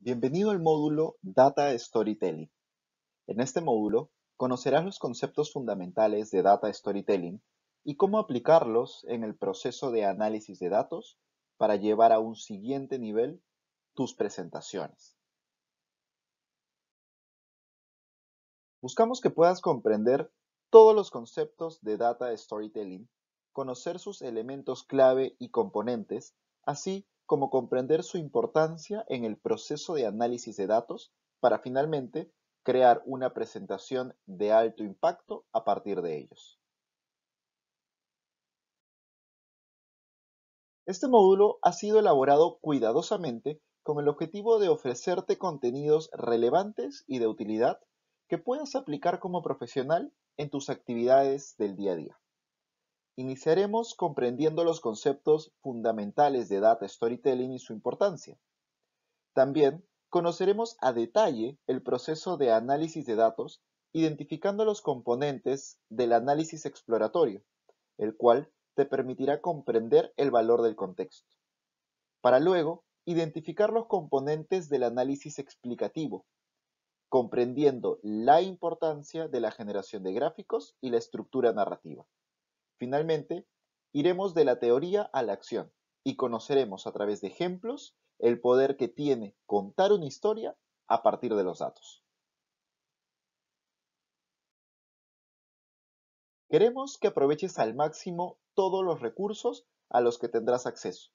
Bienvenido al módulo Data Storytelling. En este módulo conocerás los conceptos fundamentales de Data Storytelling y cómo aplicarlos en el proceso de análisis de datos para llevar a un siguiente nivel tus presentaciones. Buscamos que puedas comprender todos los conceptos de Data Storytelling, conocer sus elementos clave y componentes, así como comprender su importancia en el proceso de análisis de datos para finalmente crear una presentación de alto impacto a partir de ellos. Este módulo ha sido elaborado cuidadosamente con el objetivo de ofrecerte contenidos relevantes y de utilidad que puedas aplicar como profesional en tus actividades del día a día. Iniciaremos comprendiendo los conceptos fundamentales de Data Storytelling y su importancia. También conoceremos a detalle el proceso de análisis de datos, identificando los componentes del análisis exploratorio, el cual te permitirá comprender el valor del contexto. Para luego, identificar los componentes del análisis explicativo, comprendiendo la importancia de la generación de gráficos y la estructura narrativa. Finalmente, iremos de la teoría a la acción y conoceremos a través de ejemplos el poder que tiene contar una historia a partir de los datos. Queremos que aproveches al máximo todos los recursos a los que tendrás acceso.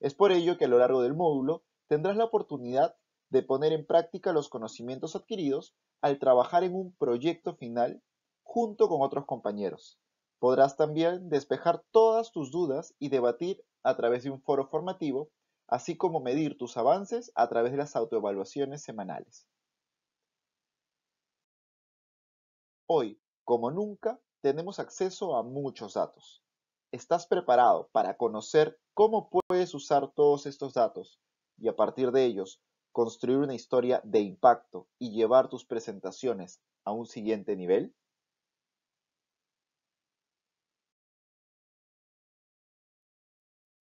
Es por ello que a lo largo del módulo tendrás la oportunidad de poner en práctica los conocimientos adquiridos al trabajar en un proyecto final junto con otros compañeros, Podrás también despejar todas tus dudas y debatir a través de un foro formativo, así como medir tus avances a través de las autoevaluaciones semanales. Hoy, como nunca, tenemos acceso a muchos datos. ¿Estás preparado para conocer cómo puedes usar todos estos datos y a partir de ellos construir una historia de impacto y llevar tus presentaciones a un siguiente nivel?